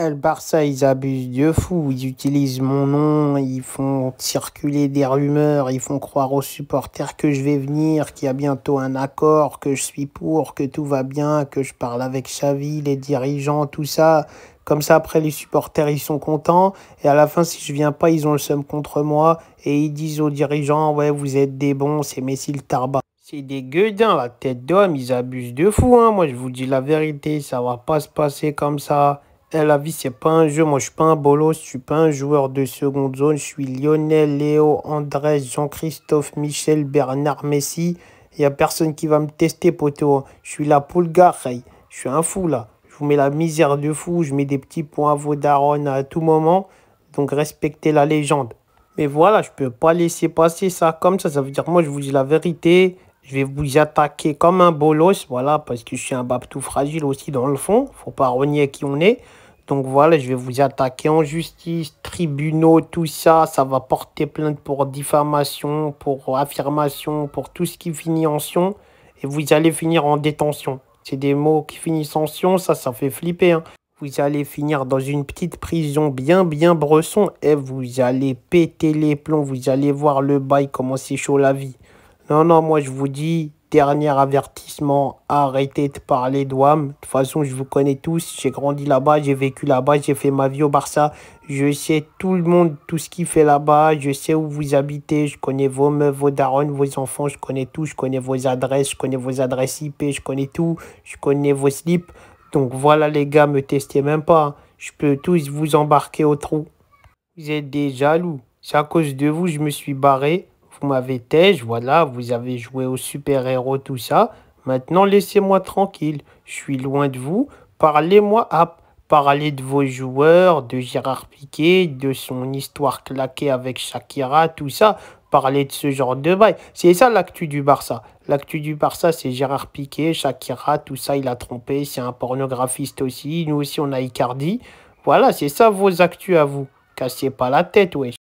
El Barça, ils abusent de fou. Ils utilisent mon nom, ils font circuler des rumeurs, ils font croire aux supporters que je vais venir, qu'il y a bientôt un accord, que je suis pour, que tout va bien, que je parle avec Xavi, les dirigeants, tout ça. Comme ça, après, les supporters, ils sont contents. Et à la fin, si je viens pas, ils ont le seum contre moi. Et ils disent aux dirigeants, ouais, vous êtes des bons, c'est Messi le tarba. C'est des gueudins, la tête d'homme, ils abusent de fou. Hein. Moi, je vous dis la vérité, ça va pas se passer comme ça la vie, c'est pas un jeu. Moi, je suis pas un bolos, je suis pas un joueur de seconde zone. Je suis Lionel, Léo, Andrés, Jean-Christophe, Michel, Bernard, Messi. Il n'y a personne qui va me tester, poteau. Hein. Je suis la poule Je suis un fou, là. Je vous mets la misère de fou. Je mets des petits points à vos à tout moment. Donc, respectez la légende. Mais voilà, je peux pas laisser passer ça comme ça. Ça veut dire, moi, je vous dis la vérité. Je vais vous attaquer comme un bolos, voilà, parce que je suis un bab tout fragile aussi dans le fond. Faut pas renier qui on est. Donc voilà, je vais vous attaquer en justice, tribunaux, tout ça. Ça va porter plainte pour diffamation, pour affirmation, pour tout ce qui finit en sion. Et vous allez finir en détention. C'est des mots qui finissent en sion, ça, ça fait flipper. Hein. Vous allez finir dans une petite prison bien, bien bresson. Et vous allez péter les plombs, vous allez voir le bail, comment c'est chaud la vie. Non, non, moi je vous dis, dernier avertissement, arrêtez de parler d'OAM. De toute façon, je vous connais tous. J'ai grandi là-bas, j'ai vécu là-bas, j'ai fait ma vie au Barça. Je sais tout le monde, tout ce qu'il fait là-bas. Je sais où vous habitez. Je connais vos meufs, vos darons, vos enfants. Je connais tout. Je connais vos adresses. Je connais vos adresses IP. Je connais tout. Je connais vos slips. Donc voilà, les gars, me testez même pas. Je peux tous vous embarquer au trou. Vous êtes des jaloux. C'est à cause de vous, je me suis barré. Vous m'avez têche, voilà, vous avez joué au super-héros, tout ça. Maintenant, laissez-moi tranquille. Je suis loin de vous. Parlez-moi app. Parlez de vos joueurs, de Gérard Piquet, de son histoire claquée avec Shakira, tout ça. Parlez de ce genre de bail. C'est ça l'actu du Barça. L'actu du Barça, c'est Gérard Piquet, Shakira, tout ça, il a trompé. C'est un pornographiste aussi. Nous aussi, on a Icardi. Voilà, c'est ça vos actus à vous. Cassez pas la tête, wesh.